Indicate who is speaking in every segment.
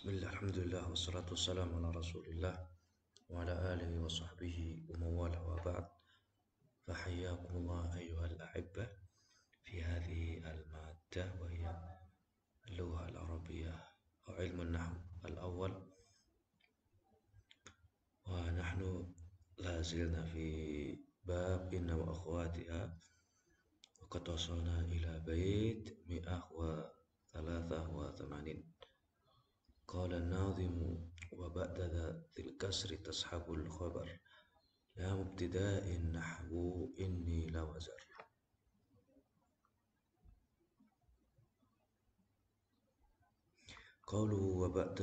Speaker 1: بسم الله الحمد لله والصلاة والسلام على رسول الله وعلى آله وصحبه ومن والاه وبعد فحياكم الله أيها الأحبة في هذه المادة وهي اللغة العربية أو علم النحو الأول ونحن لازلنا في باب إن وأخواتها وقد وصلنا إلى بيت مئة وثلاثة وثمانين قال الناظم وبعد ذا الكسر تسحب الخبر لام ابتداء نحو إني لوزر قوله وبعد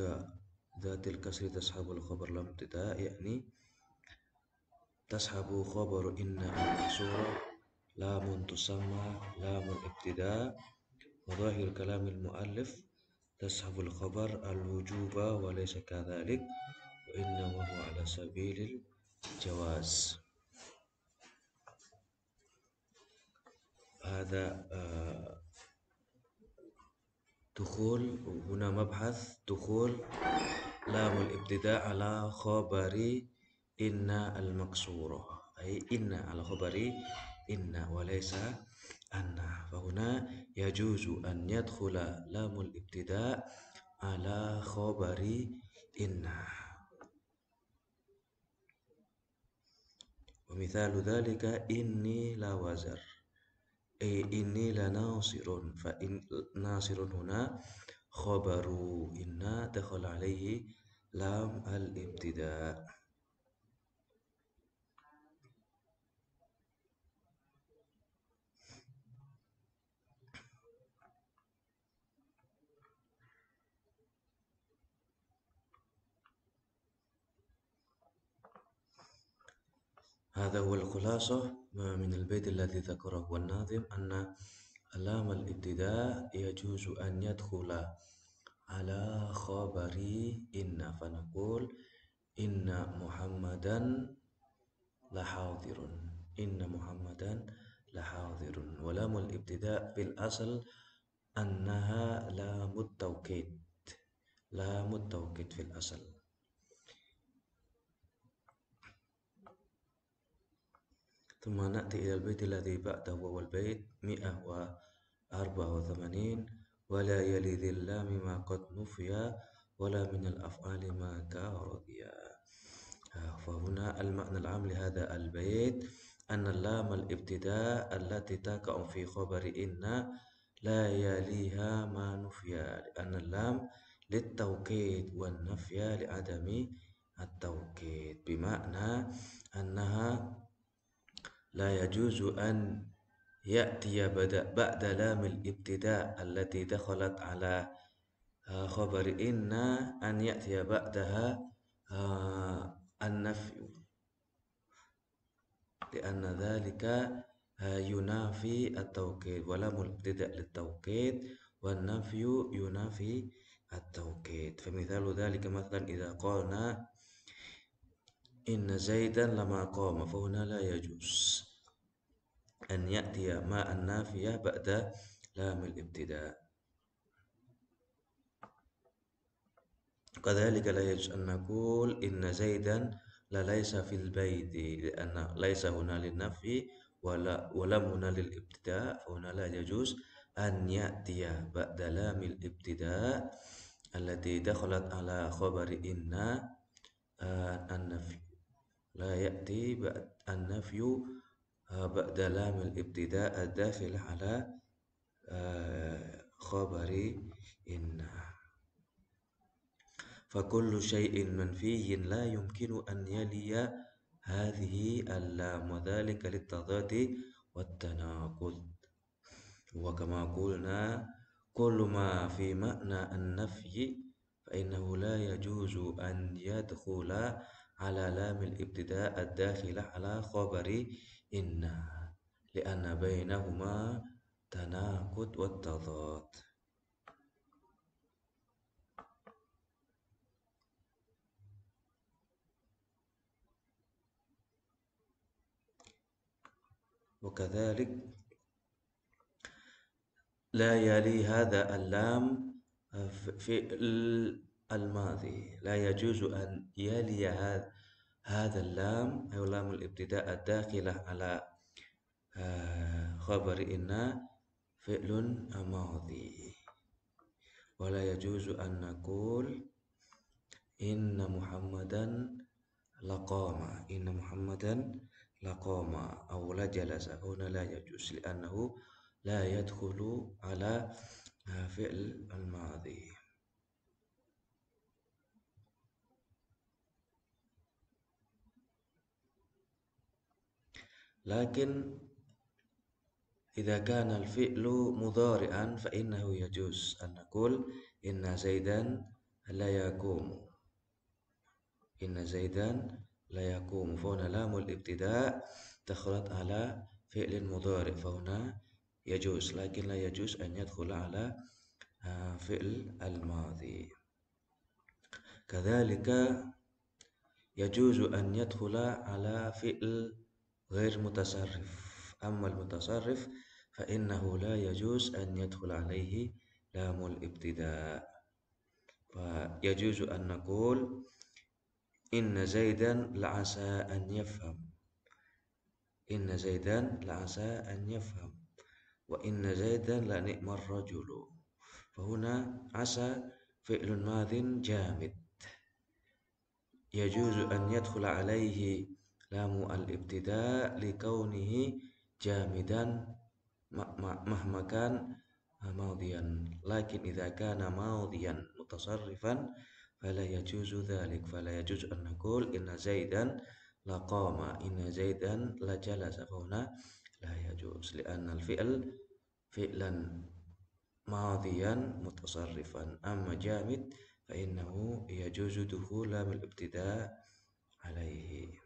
Speaker 1: ذات الكسر تسحب الخبر لم ابتداء يعني تسحب خبر إن المحصورة لام تسمى لام الابتداء وظاهر كلام المؤلف تسحب الخبر الوجوب وليس كذلك وإنما هو على سبيل الجواز هذا آه، دخول هنا مبحث دخول لام الابتداء على خبر إن المكسورة أي إن على خبر إن وليس أن فهنا يجوز أن يدخل لام الابتداء على خبر إن ومثال ذلك إني لوزر أي إني لناصر فإن ناصر هنا خبر إن دخل عليه لام الابتداء هذا هو الخلاصة من البيت الذي ذكره الناظم أن لام الابتداء يجوز أن يدخل على خبر إن فنقول إن محمدا لحاضر إن محمدا لحاضر ولام الابتداء في الأصل أنها لام التوكيد لام التوكيد في الأصل ثم نأتي إلى البيت الذي بعده وهو البيت 184 ولا يلي ذي اللام ما قد نفيا ولا من الأفعال ما كارضيا آه، فهنا المعنى العام لهذا البيت أن اللام الابتداء التي تقع في خبر إن لا يليها ما نفيا لأن اللام للتوكيد والنفي لعدم التوكيد بمعنى أنها لا يجوز أن يأتي بعد لام الابتداء التي دخلت على آه، خبر إن أن يأتي بعدها آه، النفي لأن ذلك آه، ينافي التوكيد ولام الابتداء للتوكيد والنفي ينافي التوكيد فمثال ذلك مثلا إذا قلنا إن زيدا لما قام فهنا لا يجوز أن يأتي ماء نافية بعد لام الابتداء كذلك لا يجوز أن نقول إن زيدا ليس في البيت لأن ليس هنا للنفي ولا ولم هنا للابتداء فهنا لا يجوز أن يأتي بعد لام الابتداء التي دخلت على خبر إن آه، النفي لا يأتي بعد النفي آه، بعد لام الابتداء الداخل على آه، خبر إن فكل شيء منفي لا يمكن أن يلي هذه اللام وذلك للتضاد والتناقض وكما قلنا كل ما في معنى النفي فإنه لا يجوز أن يدخل على لام الابتداء الداخل على خبر إن لأن بينهما تناقض والتضاد وكذلك لا يلي هذا اللام في الماضي لا يجوز أن يلي هذا هذا اللام أو لام الابتداء الداخلة على آه، خبر إن فعل ماضي ولا يجوز أن نقول إن محمدا لقام إن محمدا لقام أو لجلس هنا لا يجوز لأنه لا يدخل على آه، فعل الماضي لكن إذا كان الفعل مضارعا فإنه يجوز أن نقول إن زيدا لا يقوم إن زيدا لا يقوم فهنا لام الابتداء دخلت على فعل مضارع فهنا يجوز لكن لا يجوز أن يدخل على آه، فعل الماضي كذلك يجوز أن يدخل على فعل غير متصرف أما المتصرف فإنه لا يجوز أن يدخل عليه لام الابتداء فيجوز أن نقول إن زيدا لعسى أن يفهم إن زيدا لعسى أن يفهم وإن زيدا لنئم الرجل فهنا عسى فعل ماض جامد يجوز أن يدخل عليه lamu al-ibtida li kaunihi jamidan mahmakan ah, maudhiyan lakin idza kana maudhiyan mutasarrifan fala yajuzu dhalik fala yajuzu an naqul inna zaidan laqama inna zaidan la jalasa fauna la yajuz li anna al fi'l fi'lan maudhiyan mutasarrifan amma jamid fa innahu yajuzu dukhula bil ibtida alaihi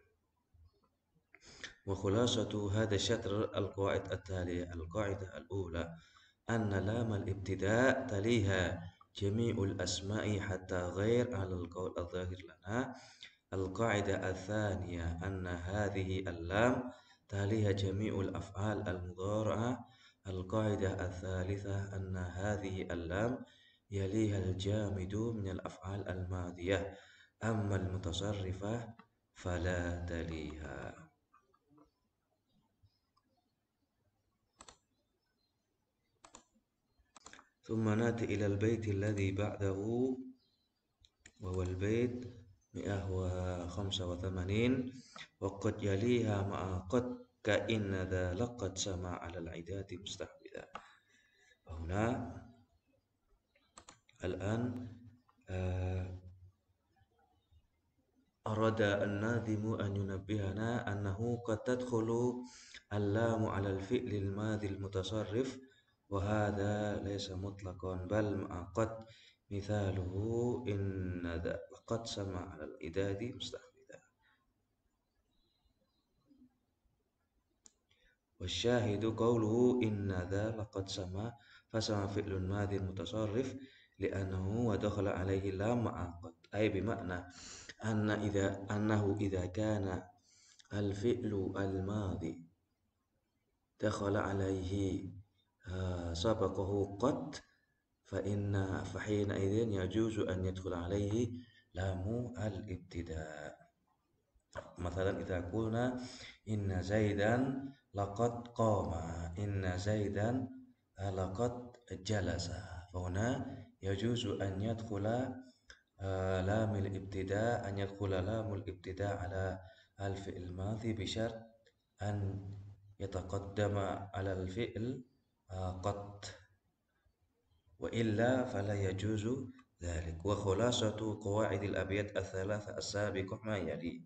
Speaker 1: وخلاصة هذا الشطر القواعد التالية القاعدة الأولى أن لام الابتداء تليها جميع الأسماء حتى غير على القول الظاهر لنا القاعدة الثانية أن هذه اللام تليها جميع الأفعال المضارعة القاعدة الثالثة أن هذه اللام يليها الجامد من الأفعال الماضية أما المتصرفة فلا تليها ثم نأتي إلى البيت الذي بعده وهو البيت 185 وقد يليها مع قد كإن ذا لقد سمع على العداد مستحبدا هنا الآن آه، أراد الناظم أن ينبهنا أنه قد تدخل اللام على الفعل الماضي المتصرف وهذا ليس مطلقا بل مع قد مثاله إن ذا وقد سمع على الإداد مستحدثا والشاهد قوله إن ذا لقد سمع فسمع فعل ماضي المتصرف لأنه ودخل عليه اللام مع قد أي بمعنى أن إذا أنه إذا كان الفعل الماضي دخل عليه آه، سبقه قط فإن فحينئذ يجوز أن يدخل عليه لام الابتداء مثلا إذا قلنا إن زيدا لقد قام إن زيدا لقد جلس فهنا يجوز أن يدخل آه، لام الابتداء أن يدخل لام الابتداء على الفعل الماضي بشرط أن يتقدم على الفعل قط وإلا فلا يجوز ذلك وخلاصة قواعد الأبيات الثلاثة السابقة ما يلي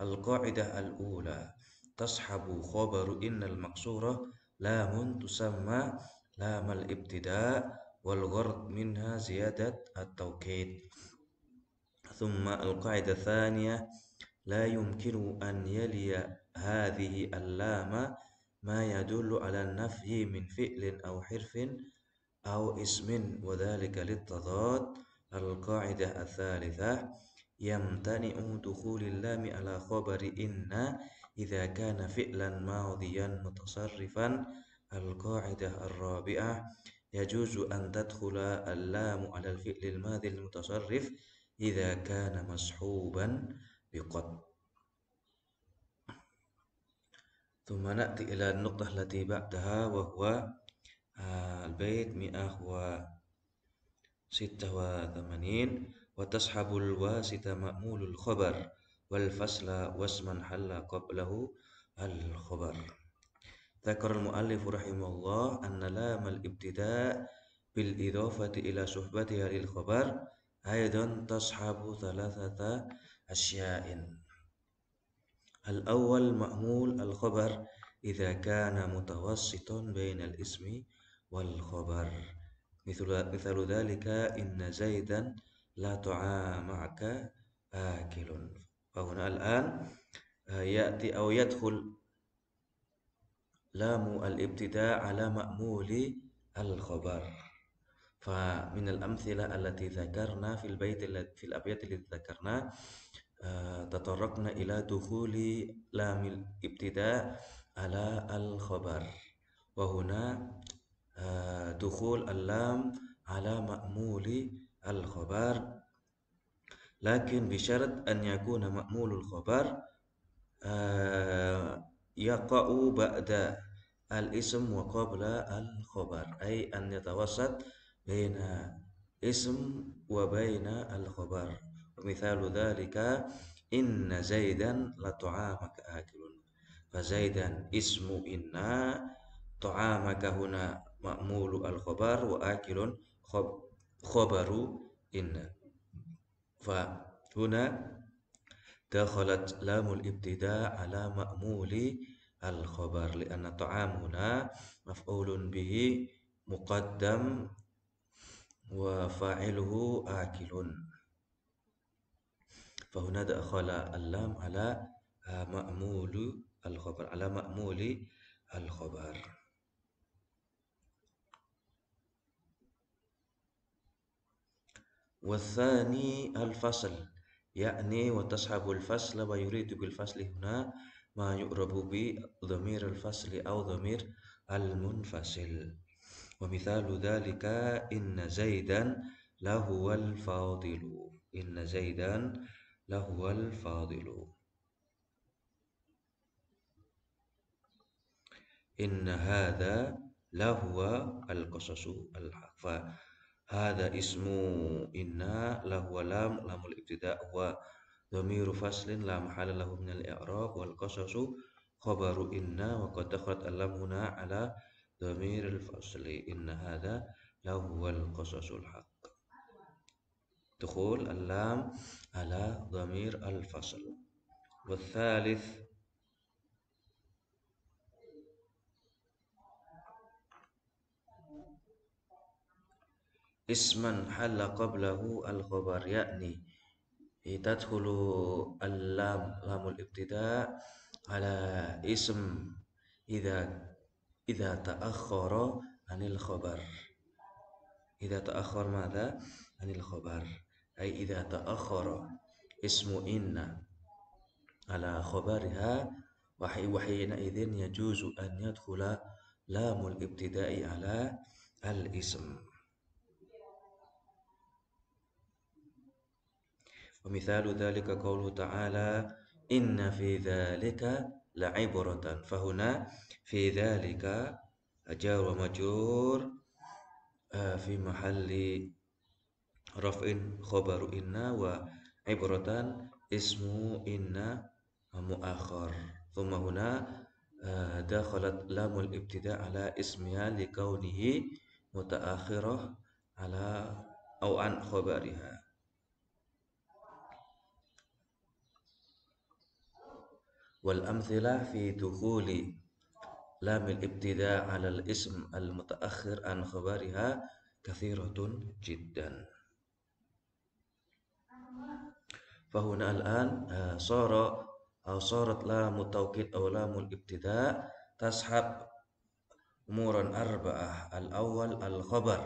Speaker 1: القاعدة الأولى تصحب خبر إن المقصورة لام تسمى لام الابتداء والغرض منها زيادة التوكيد ثم القاعدة الثانية لا يمكن أن يلي هذه اللام ما يدل على النفي من فعل أو حرف أو اسم وذلك للتضاد القاعدة الثالثة يمتنع دخول اللام على خبر إن إذا كان فعلا ماضيا متصرفا القاعدة الرابعة يجوز أن تدخل اللام على الفعل الماضي المتصرف إذا كان مصحوبا بقد ثم نأتي إلى النقطة التي بعدها وهو آه، البيت مئة وستة وثمانين وتسحب الواسطة مأمول الخبر والفصل واسما حل قبله الخبر ذكر المؤلف رحمه الله أن لام الابتداء بالإضافة إلى صحبتها للخبر أيضا تصحب ثلاثة أشياء الأول مأمول الخبر إذا كان متوسط بين الاسم والخبر مثل, مثل ذلك إن زيدا لا تعامعك آكل فهنا الآن آه، يأتي أو يدخل لام الابتداء على مأمول الخبر فمن الأمثلة التي ذكرنا في البيت في الأبيات التي ذكرناها آه، تطرقنا إلى دخول لام الابتداء على الخبر وهنا آه، دخول اللام على مأمول الخبر لكن بشرط أن يكون مأمول الخبر آه، يقع بعد الاسم وقبل الخبر أي أن يتوسط بين اسم وبين الخبر مثال ذلك إن زيدا لطعامك آكل فزيدا اسم إن طعامك هنا مأمول الخبر وآكل خبر إن فهنا دخلت لام الابتداء على مأمول الخبر لأن الطعام هنا مفعول به مقدم وفاعله آكل فهنا دخل اللام على مأمول الخبر على مأمول الخبر والثاني الفصل يعني وتصحب الفصل ويريد بالفصل هنا ما يعرب بضمير الفصل أو ضمير المنفصل ومثال ذلك إن زيدا لهو الفاضل إن زيدا لهو الفاضل إن هذا لهو القصص الحق هذا اسم إن لهو لام لام الابتداء هو ضمير فصل لا محل له من الإعراب والقصص خبر إن وقد دخلت اللام هنا على ضمير الفصل إن هذا لهو القصص الحق دخول اللام على ضمير الفصل والثالث اسما حل قبله الخبر يعني تدخل اللام لام الابتداء على اسم إذا إذا تأخر عن الخبر إذا تأخر ماذا عن الخبر أي إذا تأخر اسم إن على خبرها وحينئذ يجوز أن يدخل لام الابتداء على الاسم ومثال ذلك قوله تعالى إن في ذلك لعبرة فهنا في ذلك جار ومجرور آه، في محل رفع خبر إن وعبرة اسم إن مؤخر ثم هنا آه، دخلت لام الابتداء على اسمها لكونه متأخرة على أو عن خبرها والأمثلة في دخول لام الابتداء على الاسم المتأخر عن خبرها كثيرة جدا فهنا الآن آه، صار أو صارت لام التوكيد أو لام الابتداء تسحب أمورا أربعة الأول الخبر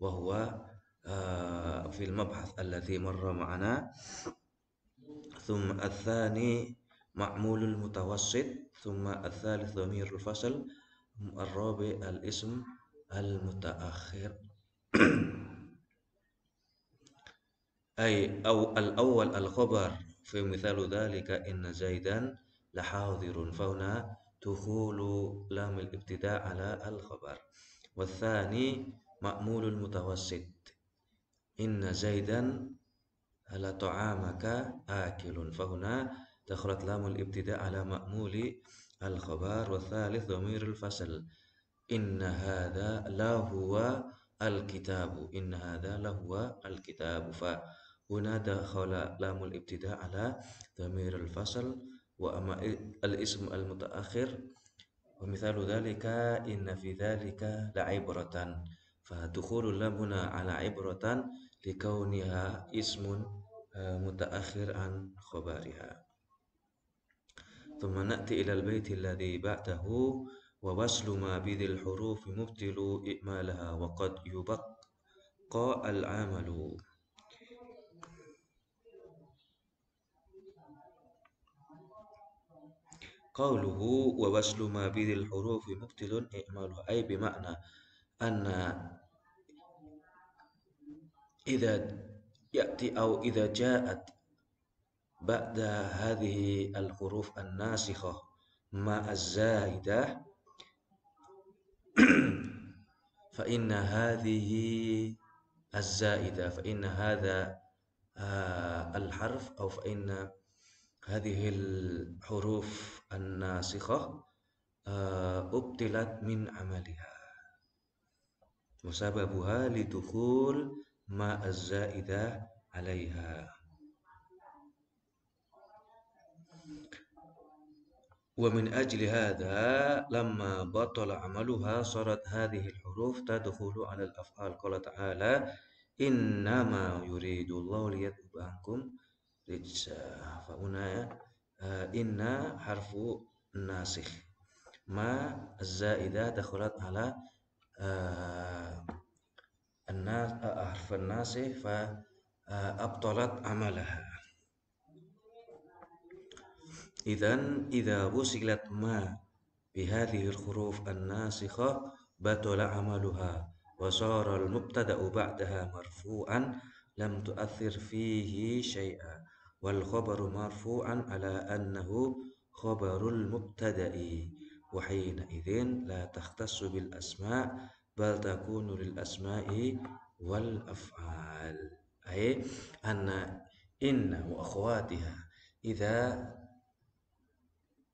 Speaker 1: وهو آه، في المبحث الذي مر معنا ثم الثاني معمول المتوسط ثم الثالث ضمير الفصل الرابع الاسم المتأخر أي أو الأول الخبر في مثال ذلك إن زيدا لحاضر فهنا دخول لام الابتداء على الخبر والثاني مأمول المتوسط إن زيدا على طعامك آكل فهنا دخلت لام الابتداء على مأمول الخبر والثالث ضمير الفصل إن هذا لهو الكتاب إن هذا لهو الكتاب ف هنا دخل لام الابتداء على ضمير الفصل وأما الاسم المتأخر ومثال ذلك إن في ذلك لعبرة فدخول اللام هنا على عبرة لكونها اسم آه، متأخر عن خبرها ثم نأتي إلى البيت الذي بعده ووصل ما بذي الحروف مبطل إئمالها وقد يبقى العمل قوله ووصل ما بذي الحروف مبتل إئماله أي بمعنى أن إذا يأتي أو إذا جاءت بعد هذه الحروف الناسخة ما الزائدة فإن هذه الزائدة فإن هذا آه، الحرف أو فإن هذه الحروف الناسخة آه، أبطلت من عملها وسببها لدخول ما الزائدة عليها ومن أجل هذا لما بطل عملها صارت هذه الحروف تدخل على الأفعال قال تعالى إنما يريد الله ليذهب عنكم رجس آه، فهنا آه، إن حرف ناسخ ما الزائدة دخلت على آه، الناس حرف الناسخ فأبطلت عملها إذا إذا وصلت ما بهذه الحروف الناسخة بطل عملها وصار المبتدأ بعدها مرفوعا لم تؤثر فيه شيئا والخبر مرفوعا على أنه خبر المبتدأ وحينئذ لا تختص بالأسماء بل تكون للأسماء والأفعال أي أن إن وأخواتها إذا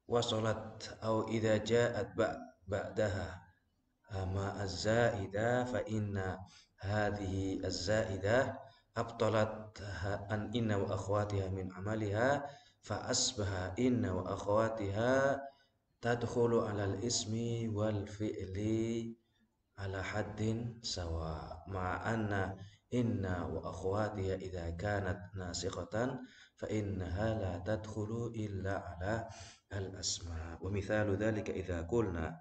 Speaker 1: وصلت أو إذا جاءت بعدها ما الزائدة فإن هذه الزائدة أبطلتها أن إن وأخواتها من عملها فأصبح إن وأخواتها تدخل على الاسم والفعل على حد سواء مع أن إن وأخواتها إذا كانت ناسخة فإنها لا تدخل إلا على الأسماء ومثال ذلك إذا قلنا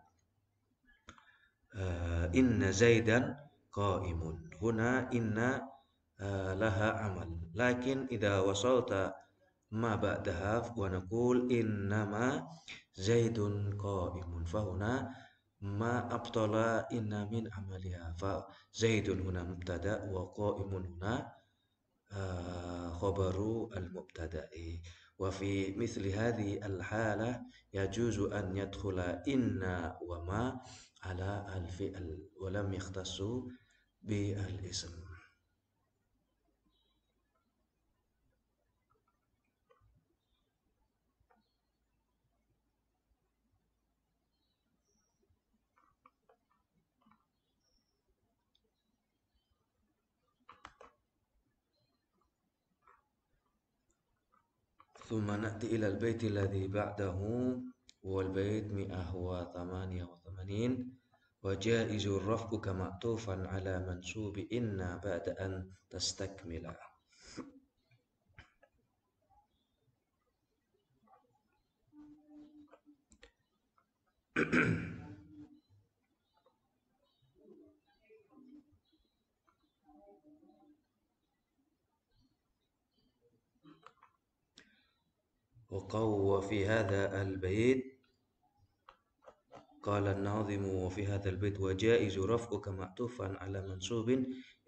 Speaker 1: آه، إن زيدا قائم هنا إن آه، لها عمل لكن إذا وصلت ما بعدها ونقول إنما زيد قائم فهنا ما أبطل إن من عملها فزيد هنا مبتدأ وقائم هنا آه، خبر المبتدأ وفي مثل هذه الحالة يجوز أن يدخل إن وما على الفعل ولم يختص بالاسم ثم نأتي إلى البيت الذي بعده هو البيت 188 وجائز الرفع كمعطوفا على منسوب إن بعد أن تستكمل وقوى في هذا البيت قال الناظم وفي هذا البيت وجائز رفعك معطوفا على منصوب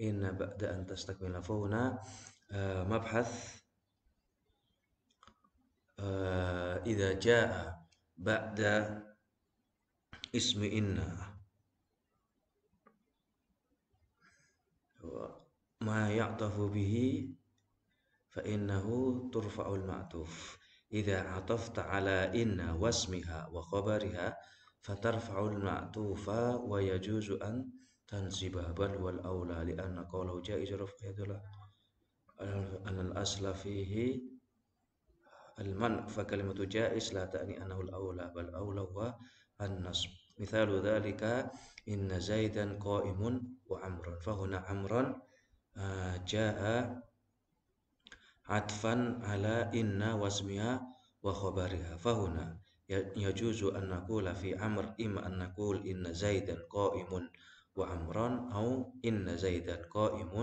Speaker 1: إن بعد أن تستكمل فهنا آه، مبحث آه، إذا جاء بعد اسم إن ما يعطف به فإنه ترفع المعطوف إذا عطفت على إن واسمها وخبرها فترفع المعطوف ويجوز أن تنسب بل والأولى لأن قوله جائز رفع يدل أن الأصل فيه المنع فكلمة جائز لا تعني أنه الأولى بل أولى هو النصب مثال ذلك إن زيدا قائم وعمرا فهنا عمرا آه، جاء عطفا على إن واسمها وخبرها فهنا يجوز أن نقول في أمر إما أن نقول إن زيدا قائم وعمرا أو إن زيدا قائم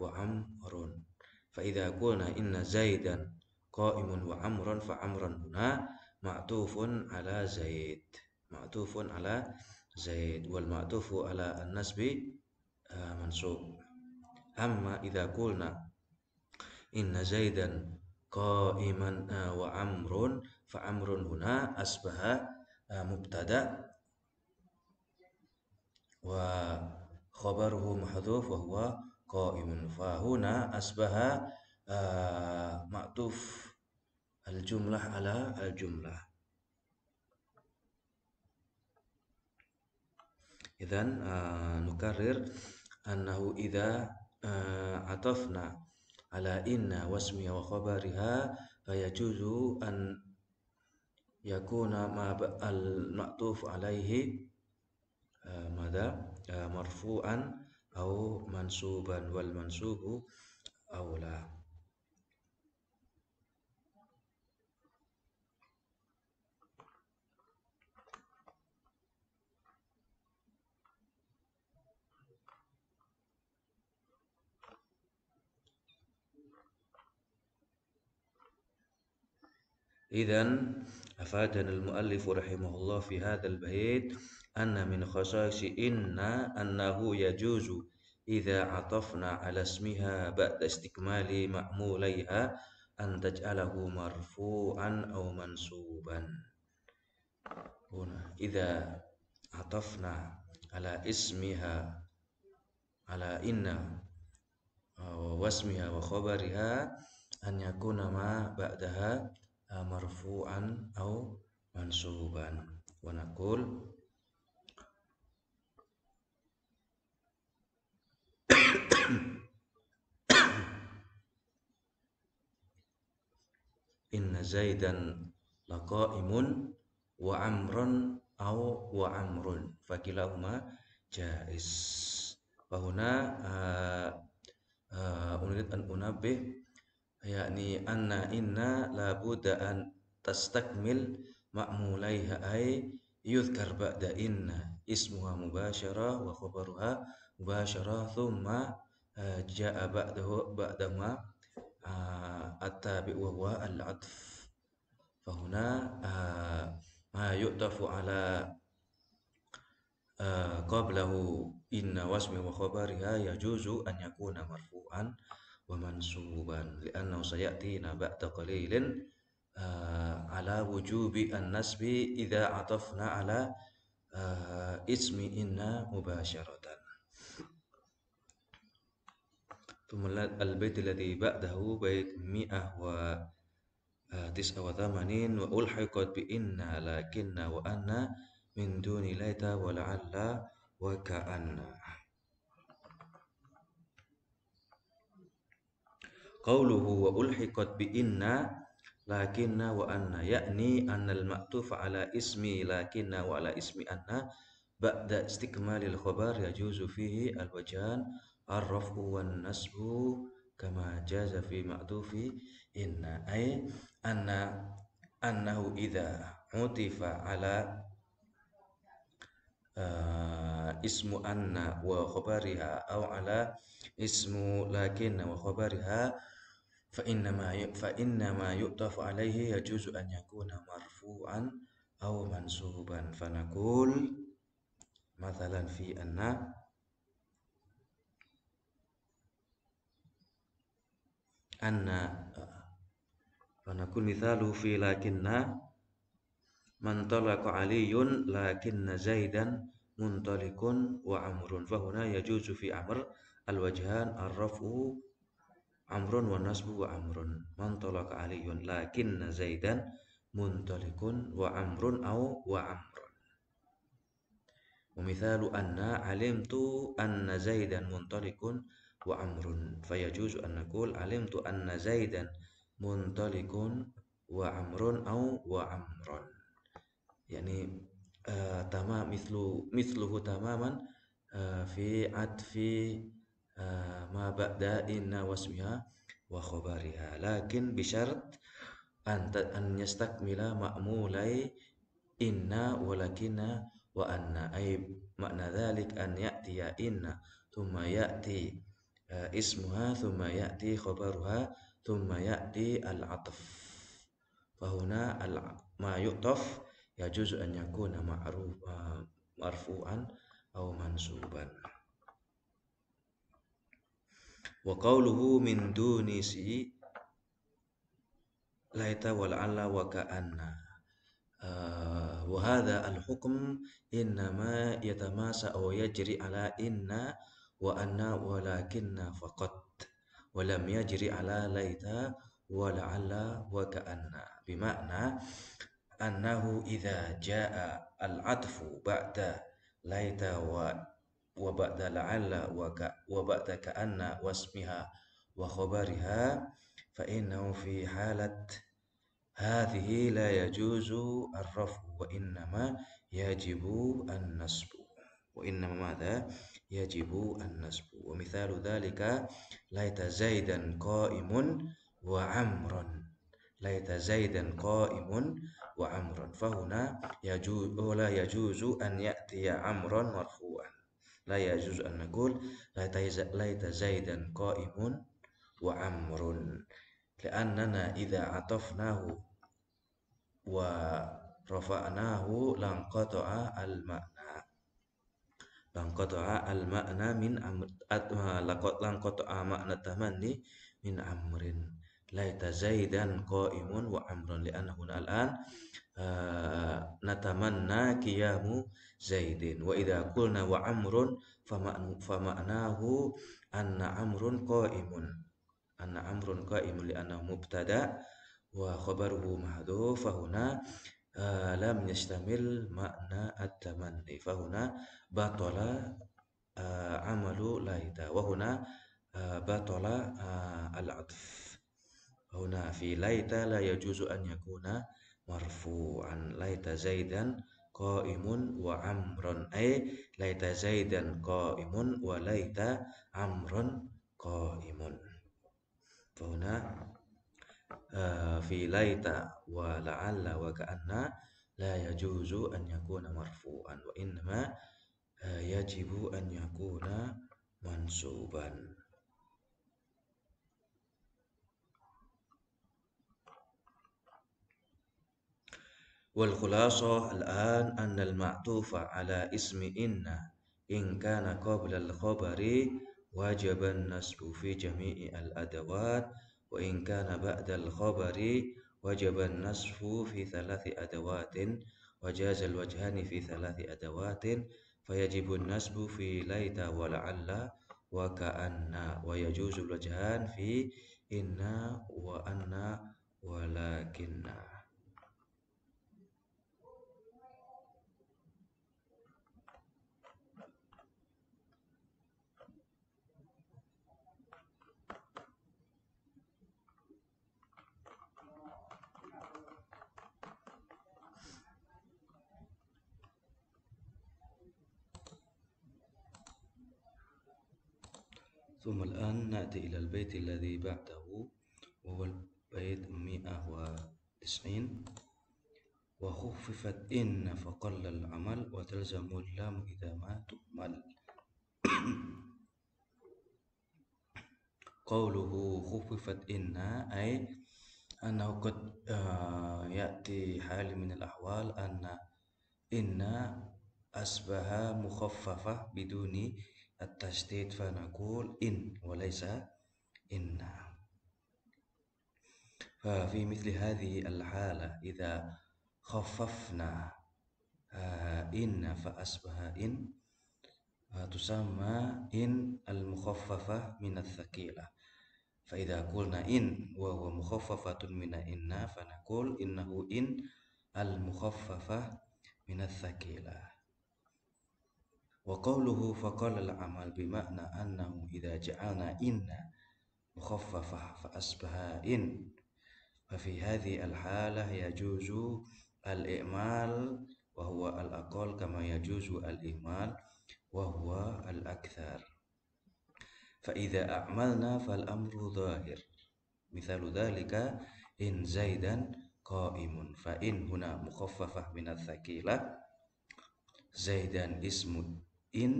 Speaker 1: وعمر فإذا قلنا إن زيدا قائم وعمرا فعمرا هنا معطوف على زيد معطوف على زيد والمعطوف على النسب آه، منصوب أما إذا قلنا inna zaidan qaiman eh, wa amrun fa amrun huna asbaha eh, mubtada wa khabaruhu mahdhuf wa huwa qaimun fa huna asbaha eh, ma'tuf al jumlah ala al jumlah idan nukarrir annahu idza atafna على إن واسمها وخبرها فيجوز أن يكون ما المعطوف عليه آه، ماذا آه، مرفوعا أو منصوبا والمنصوب أولى إذا أفادنا المؤلف رحمه الله في هذا البيت أن من خصائص إن أنه يجوز إذا عطفنا على اسمها بعد استكمال مأموليها أن تجعله مرفوعا أو منصوبا هنا إذا عطفنا على اسمها على إن واسمها وخبرها أن يكون ما بعدها Eh, marfu'an au mansuban wa naqul inna zaidan laqaimun wa amrun au wa amrun fakilahuma jais huna uh, eh, uh, eh, unid an unabih يعني أن إن لابد أن تستكمل مأموليها أي يذكر بعد إن اسمها مباشرة وخبرها مباشرة ثم جاء بعده بعدما التابع وهو العطف فهنا ما يعطف على قبله إن واسم وخبرها يجوز أن يكون مرفوعا ومنسوبا لأنه سيأتينا بعد قليل آه، على وجوب النسب إذا عطفنا على آه، اسم إن مباشرة ثم البيت الذي بعده بيت مئة و تسعة وثمانين وألحقت بإن لكن وأن من دون ليت ولعل وكأن قوله وألحقت بإن لكن وأن يعني أن المأتوف على اسم لكن وعلى اسم أن بعد استكمال الخبر يجوز فيه الوجهان الرفع والنسب كما جاز في معطوف إن أي أن أنه إذا عطف على آه اسم أن وخبرها أو على اسم لكن وخبرها فَإِنَّمَا فإنما يؤتف عليه يجوز أن يكون مرفوعا أو منصوبا فنقول مثلا في أن أن فنقول مثاله في لكن من طلق لَكِنَّ لكن مُنْطَلِقٌ وَعَمْرٌ فَهُنَا فهنا فِي في عمر الوجهان amrun wa nasbu wa amrun man aliyun lakinna zaidan Muntolikun wa amrun au wa amrun wa anna alimtu anna zaidan Muntolikun wa amrun juzu anna naqul alimtu anna zaidan Muntolikun wa amrun au wa amrun yani uh, eh, tamam mithlu mithluhu tamaman uh, fi atfi Ah, ma ba'da inna wasmiha wa khobariha lakin bisyart an an yastakmila ma'mulai inna walakinna wa anna ay makna dhalik an ya'tiya inna thumma ya'ti uh, ismuha thumma ya'ti khobaruha thumma ya'ti al-'atf fahuna al ma yu'taf yajuzu an yakuna ma'ruf marfu'an atau mansuban وقوله من دون سي ليت ولعل وكأن آه، وهذا الحكم إنما يتماس أو يجري على إن وأن ولكن فقط ولم يجري على ليت ولعل وكأن بمعنى أنه إذا جاء العطف بعد ليت وبعد لعل وبعد كأن واسمها وخبرها فإنه في حالة هذه لا يجوز الرفع وإنما يجب النصب وإنما ماذا يجب النصب ومثال ذلك ليت زيدا قائم وعمرا ليت زيدا قائم وعمرا فهنا يجوز ولا يجوز أن يأتي عمرا مرفوعا la yajuz an naqul la laita zaidan qaimun wa amrun li'annana idza atafnahu wa rafa'nahu a al koto a al ma'na min amr atma laqad lanqata'a makna tamanni min amrin ليت زيدا قائم وعمرا لأن هنا الآن آه، نتمنى قيام زيد وإذا قلنا وعمر فمعناه أن عمر قائم أن عمر قائم لأنه مبتدأ وخبره محذوف فهنا آه، لم يشتمل معنى التمني فهنا بطل آه، عمل ليت وهنا بطل العطف huna fi laita la yajuzu an yakuna marfu'an laita zaidan qaimun wa amron ay laita zaidan qaimun wa laita amron qaimun huna uh, fi laita wa la'alla wa ka'anna la yajuzu an yakuna marfu'an wa innama uh, yajibu an yakuna mansuban والخلاصة الآن أن المعطوف على اسم إن إن كان قبل الخبر وجب النصب في جميع الأدوات وإن كان بعد الخبر وجب النصب في ثلاث أدوات وجاز الوجهان في ثلاث أدوات فيجب النصب في ليت ولعل وكأن ويجوز الوجهان في إن وأن ولكن ثم الآن نأتي إلى البيت الذي بعده وهو البيت 190 وخففت إن فقل العمل وتلزم اللام إذا ما تؤمل قوله خففت إن أي أنه قد آه، يأتي حال من الأحوال أن إن أصبح مخففة بدون التشديد فنقول إن وليس إن ففي مثل هذه الحالة إذا خففنا آه، إن فأصبح إن آه، تسمى إن المخففة من الثقيلة فإذا قلنا إن وهو مخففة من إن فنقول إنه إن المخففة من الثقيلة وقوله فقال العمل بمعنى أنه إذا جعلنا إن مخففة فأصبح إن ففي هذه الحالة يجوز الإعمال وهو الأقل كما يجوز الإهمال وهو الأكثر فإذا أعملنا فالأمر ظاهر مثال ذلك إن زيدا قائم فإن هنا مخففة من الثقيلة زيدا اسم in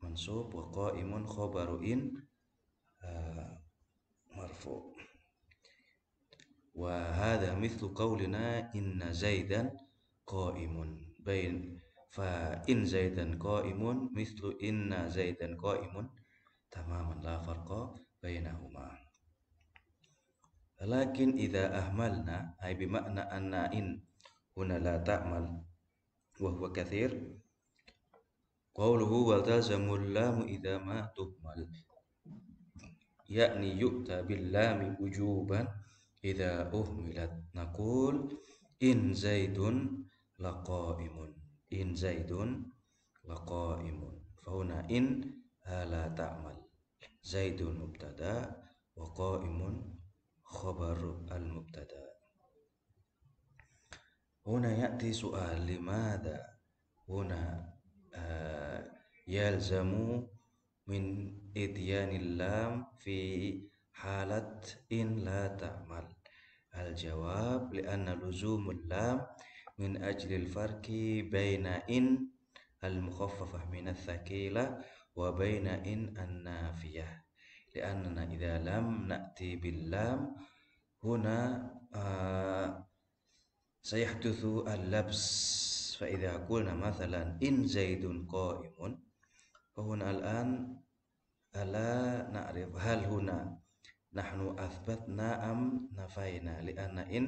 Speaker 1: mansub wa qaimun khabaru in uh, marfu wa hadha mithlu qawlina inna zaidan qaimun bain fa in zaidan qaimun mithlu inna zaidan qaimun tamaman la farqa bainahuma lakin idza ahmalna ay bi makna anna in huna la ta'mal wa huwa kathir قوله والتزم اللام إذا ما تهمل يعني يؤتى باللام وجوبا إذا أهملت نقول إن زيد لقائم إن زيد لقائم فهنا إن لا تعمل زيد مبتدا وقائم خبر المبتدا هنا يأتي سؤال لماذا هنا آه، يلزم من إتيان اللام في حالة إن لا تعمل الجواب لأن لزوم اللام من أجل الفرق بين إن المخففة من الثقيلة وبين إن النافية لأننا إذا لم نأتي باللام هنا آه سيحدث اللبس Fa idza qulna mathalan in Zaidun qa'imun fa huna al-an ala na'rif hal huna nahnu athbatna na'am nafaina liana in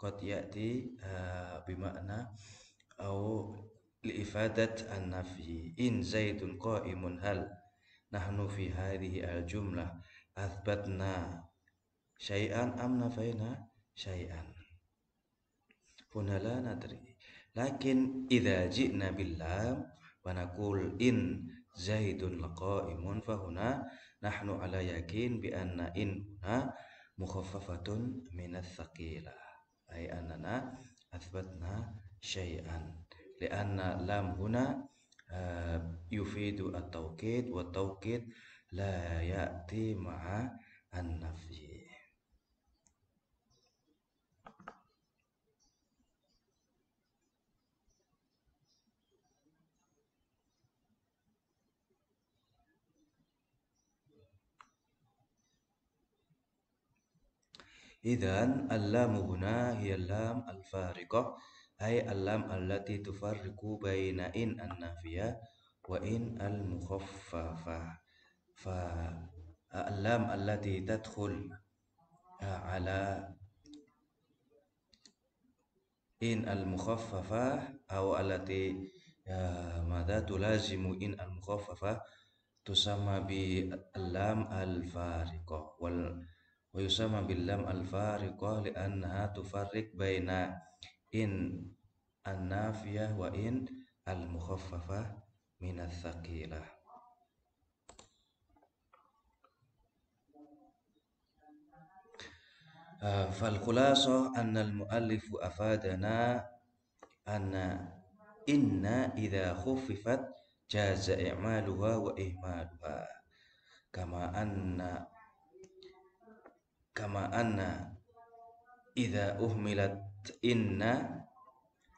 Speaker 1: qad ya'ti ah, bi ma'na au liifadat ifadat an-nafyi in Zaidun qa'imun hal nahnu fi hadhihi al-jumlah na, syai'an am nafaina syai'an. Huna la nadri. لكن إذا جئنا باللام ونقول إن زيد لقائم فهنا نحن على يقين بأن إن هنا مخففة من الثقيلة أي أننا أثبتنا شيئا لأن لام هنا آه، يفيد التوكيد والتوكيد لا يأتي مع النفي إذا اللام هنا هي اللام الفارقة أي اللام التي تفرق بين إن النافية وإن المخففة فاللام التي تدخل آه، على إن المخففة أو التي آه، ماذا تلازم إن المخففة تسمى باللام الفارقة وال ويسمى باللام الفارقة لأنها تفرق بين إن النافية وإن المخففة من الثقيلة آه، فالخلاصة أن المؤلف أفادنا أن إن إذا خففت جاز إعمالها وإهمالها كما أن كما أن إذا أهملت إن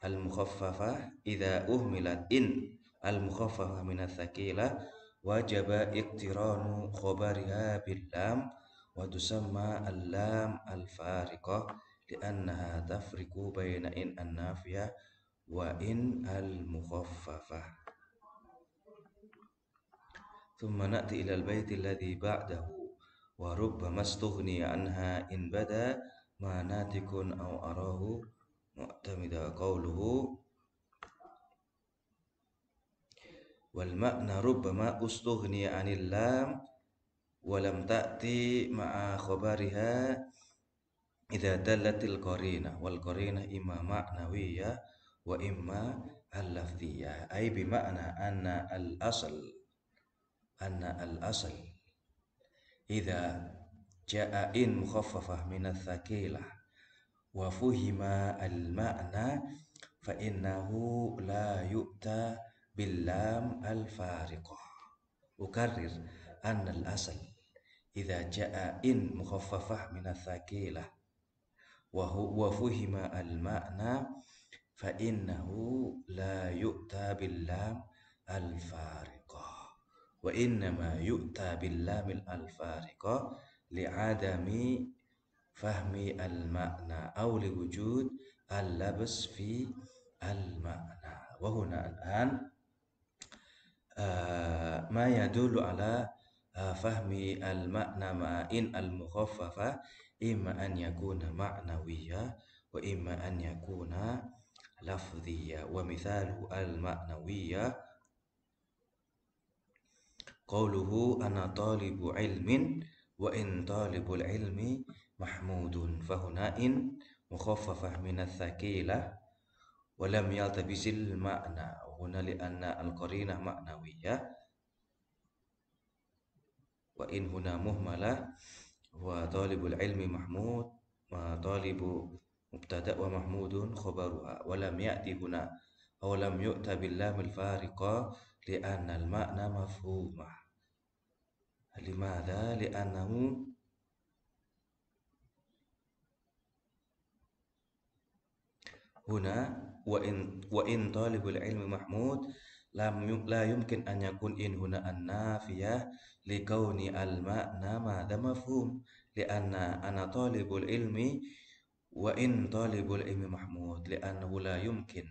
Speaker 1: المخففة إذا أهملت إن المخففة من الثقيلة وجب اقتران خبرها باللام وتسمى اللام الفارقة لأنها تفرق بين إن النافية وإن المخففة ثم نأتي إلى البيت الذي بعده وربما استغني عنها إن بدا ما ناتق أو أراه معتمدا قوله والمعنى ربما استغني عن اللام ولم تأتي مع خبرها إذا دلت القرينة والقرينة إما معنوية وإما اللفظية أي بمعنى أن الأصل أن الأصل إذا جاء إن مخففة من الثقيلة وفهم المعنى فإنه لا يؤتى باللام الفارقة أكرر أن الأصل إذا جاء إن مخففة من الثقيلة وفهم المعنى فإنه لا يؤتى باللام الفارقة وإنما يؤتى باللام الفارقة لعدم فهم المعنى أو لوجود اللبس في المعنى وهنا الآن آه، ما يدل على آه، فهم المعنى مع إن المخففة إما أن يكون معنوية وإما أن يكون لفظية ومثال المعنوية قوله أنا طالب علم وإن طالب العلم محمود فهنا إن مخففة من الثقيلة ولم يلتبس المعنى هنا لأن القرينة معنوية وإن هنا مهملة وطالب العلم محمود وطالب مبتدأ ومحمود خبرها ولم يأتي هنا أو لم يؤت باللام الفارقة لأن المعنى مفهومه لماذا؟ لأنه هنا وإن وإن طالب العلم محمود لا يمكن أن يكون إن هنا النافية لكون المعنى ماذا مفهوم لأن أنا طالب العلم وإن طالب العلم محمود لأنه لا يمكن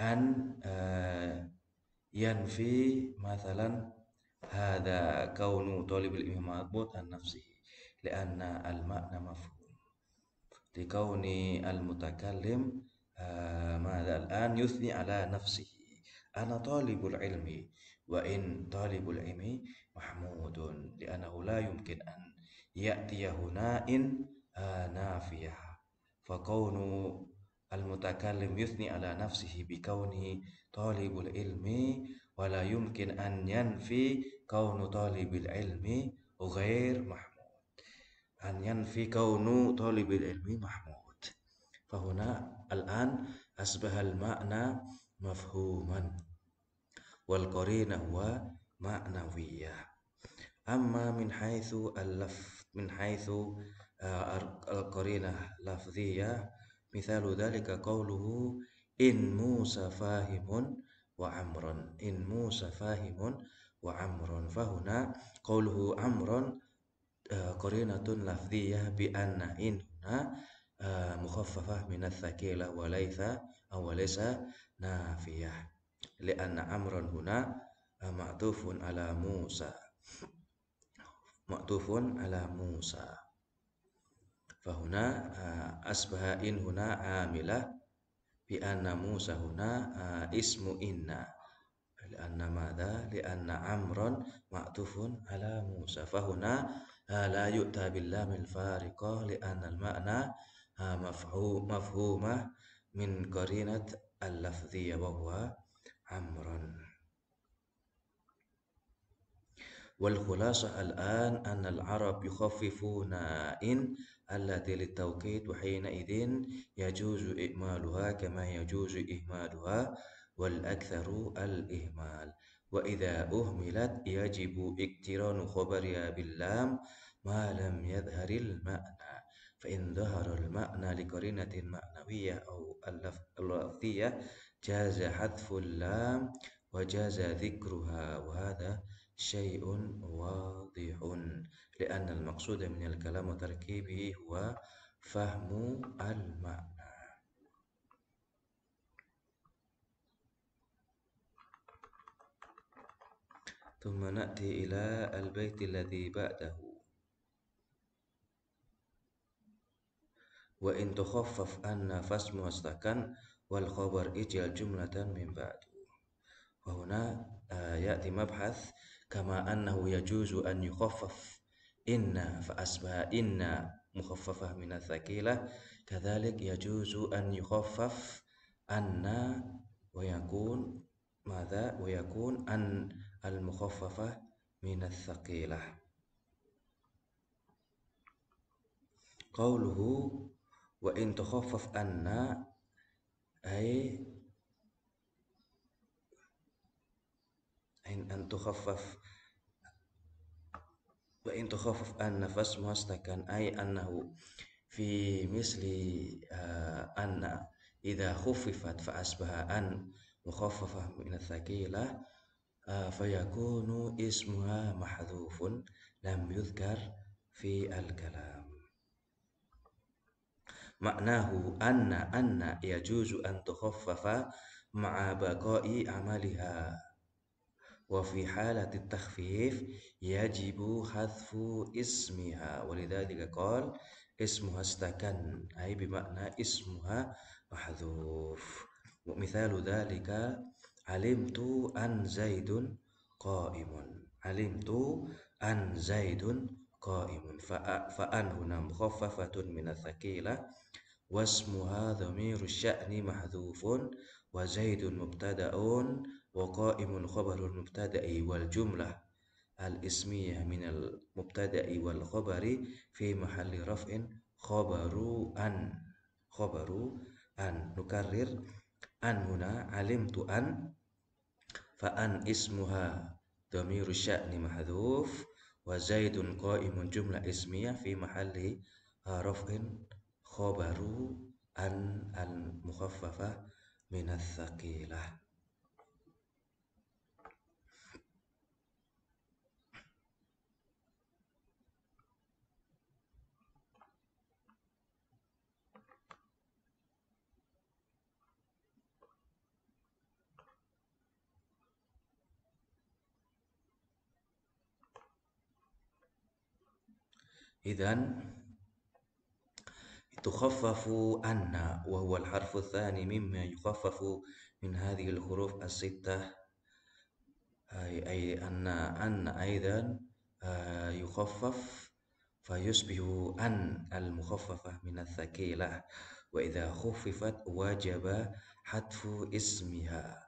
Speaker 1: أن آه، ينفي مثلا هذا كون طالب الإمام يضبط عن نفسه لأن المعنى مفهوم لكون المتكلم آه، ماذا الآن يثني على نفسه أنا طالب العلم وإن طالب العلم محمود لأنه لا يمكن أن يأتي هنا إن آه، نافية فكون المتكلم يثني على نفسه بكونه طالب العلم ولا يمكن أن ينفي كون طالب العلم غير محمود أن ينفي كون طالب العلم محمود فهنا الآن أصبح المعنى مفهوما والقرينة هو معنوية أما من حيث اللفظ من حيث آه، القرينة لفظية مثال ذلك قوله إن موسى فاهم وعمرا إن موسى فاهم وعمر فهنا قوله عمر آه، قرينة لفظية بأن إن هنا آه، مخففة من الثقيلة وليس أو وليس نافية لأن عمر هنا آه، معطوف على موسى معطوف على موسى فهنا أصبح إن هنا عاملة بأن موسى هنا اسم إن لأن ماذا؟ لأن عمرا معطوف على موسى فهنا آه، لا يؤتى باللام الفارقة لأن المعنى آه، مفهومة من قرينة اللفظية وهو عمرا والخلاصة الآن أن العرب يخففون إن التي للتوقيت وحينئذ يجوز إهمالها كما يجوز إهمالها وَالْأَكْثَرُ الْإِهْمَالُ وَإِذَا أُهْمِلَتْ يَجِبُ اقْتِرَانُ خَبَرِهَا بِاللَّامِ مَا لَمْ يَظْهَرْ الْمَعْنَى فَإِنْ ظَهَرَ الْمَعْنَى لِقَرِينَةٍ مَعْنَوِيَّةٍ أَوْ اللفظية جَازَ حَذْفُ اللَّامِ وَجَازَ ذِكْرُهَا وَهَذَا شيء واضح لأن المقصود من الكلام وتركيبه هو فهم المعنى ثم نأتي إلى البيت الذي بعده وإن تخفف أن فاسم وسكن والخبر اجعل جملة من بعده وهنا آه، يأتي مبحث كما أنه يجوز أن يخفف إن فأصبح إن مخففة من الثقيلة كذلك يجوز أن يخفف أن ويكون ماذا ويكون أن المخففة من الثقيلة قوله وإن تخفف أن أي أن تخفف وإن تخفف أن فاسمها استكن أي أنه في مثل آه، أن إذا خففت فأصبح أن مخففة من الثقيلة فيكون اسمها محذوف لم يذكر في الكلام معناه أن أن يجوز أن تخفف مع بقاء عملها وفي حالة التخفيف يجب حذف اسمها ولذلك قال اسمها استكن أي بمعنى اسمها محذوف ومثال ذلك علمت أن زيد قائم علمت أن زيد قائم فأن هنا مخففة من الثقيلة واسمها ضمير الشأن محذوف وزيد مبتدأ وقائم خبر المبتدأ والجملة الاسمية من المبتدأ والخبر في محل رفع خبر أن خبر أن نكرر أن هنا علمت أن فأن اسمها ضمير الشأن محذوف وزيد قائم جملة اسمية في محل آه، رفع خبر أن المخففة من الثقيلة إذا تخفف أن وهو الحرف الثاني مما يخفف من هذه الحروف الستة أي, أي أن أن أيضا آه، يخفف فيشبه أن المخففة من الثقيلة وإذا خففت وجب حذف اسمها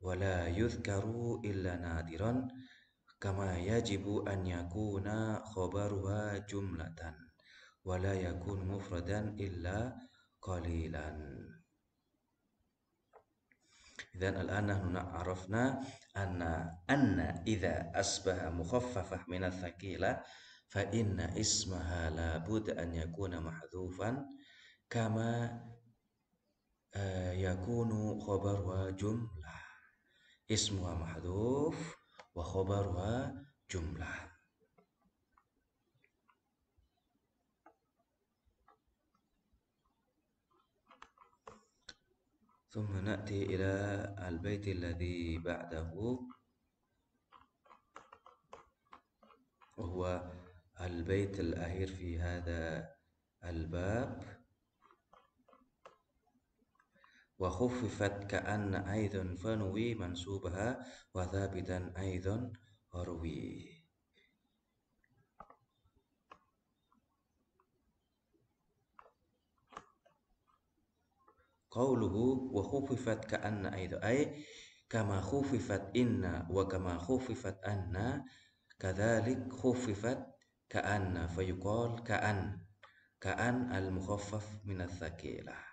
Speaker 1: ولا يذكر إلا نادرا kama yajibu an yakuna khabaruha jumlatan wa la yakun mufradan illa qalilan Idan al-an nahnu arafna anna anna idza asbaha mukhaffafah min ath-thaqila fa inna ismaha la budda an yakuna mahdhufan kama eh, yakunu وخبرها جملة ثم نأتي إلى البيت الذي بعده وهو البيت الأخير في هذا الباب وخففت كأن أيضا فنوي منسوبها وثابتا أيضا أروي قوله وخففت كأن أيضا أي كما خففت إن وكما خففت أن كذلك خففت كأن فيقال كأن كأن المخفف من الثقيله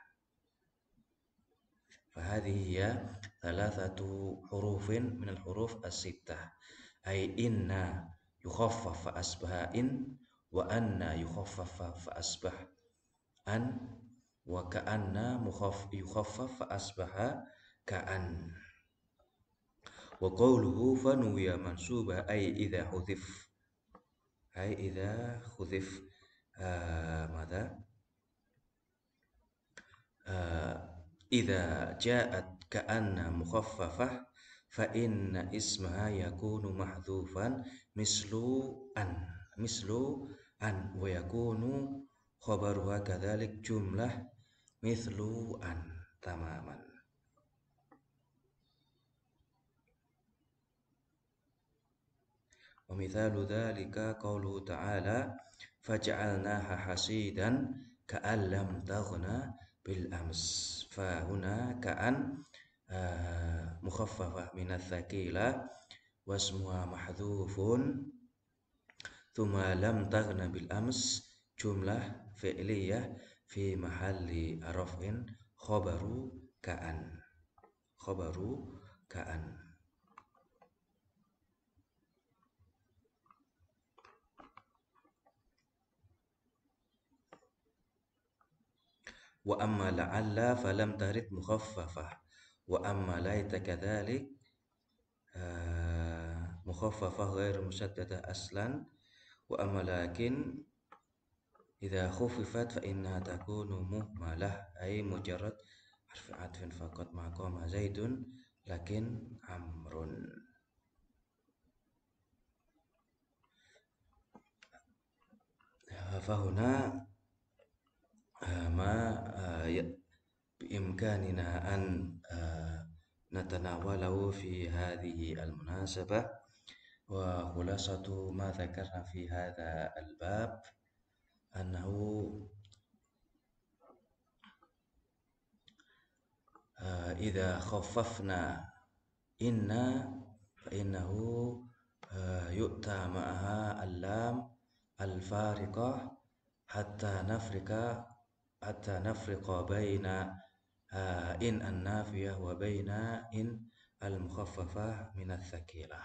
Speaker 1: فهذه هي ثلاثة حروف من الحروف الستة أي إن يخفف فأصبح إن وأن يخفف فأصبح أن وكأن يخفف فأصبح كأن وقوله فنوي منسوبة أي إذا حذف أي إذا حذف آه ماذا؟ آه إذا جاءت كأن مخففة فإن اسمها يكون محذوفا مثل أن مثل أن ويكون خبرها كذلك جملة مثل أن تماما ومثال ذلك قوله تعالى فجعلناها حسيدا كأن لم تغنى bil ams fa huna ka'an eh, mukhaffafah minats tsakila wasmuha mahdhufun thumma lam taghna bil ams jumlah fi'liyah fi mahalli raf'in khabaru ka'an khabaru ka'an وأما لعل فلم ترد مخففة وأما ليت كذلك آه، مخففة غير مشددة أصلا وأما لكن إذا خففت فإنها تكون مهملة أي مجرد حرف عطف فقط مع قوم زيد لكن عمر فهنا آه، ما بإمكاننا أن آه، نتناوله في هذه المناسبة وخلاصة ما ذكرنا في هذا الباب أنه آه، إذا خففنا إن فإنه آه، يؤتى معها اللام الفارقة حتى نفرق حتى نفرق بين آه، إن النافية وبين إن المخففة من الثكيلة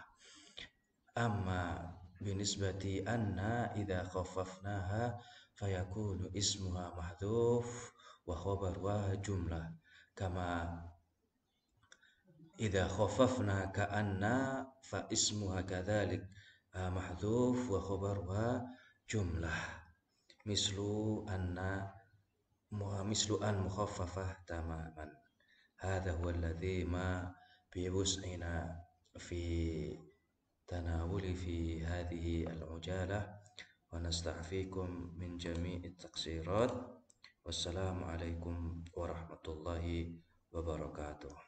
Speaker 1: أما بنسبة أن إذا خففناها فيكون اسمها محذوف وخبرها جملة كما إذا خففنا كأن فاسمها كذلك آه، محذوف وخبرها جملة مثل أن مثل أن مخففة تماما هذا هو الذي ما بوسعنا في تناول في هذه العجالة ونستعفيكم من جميع التقصيرات والسلام عليكم ورحمة الله وبركاته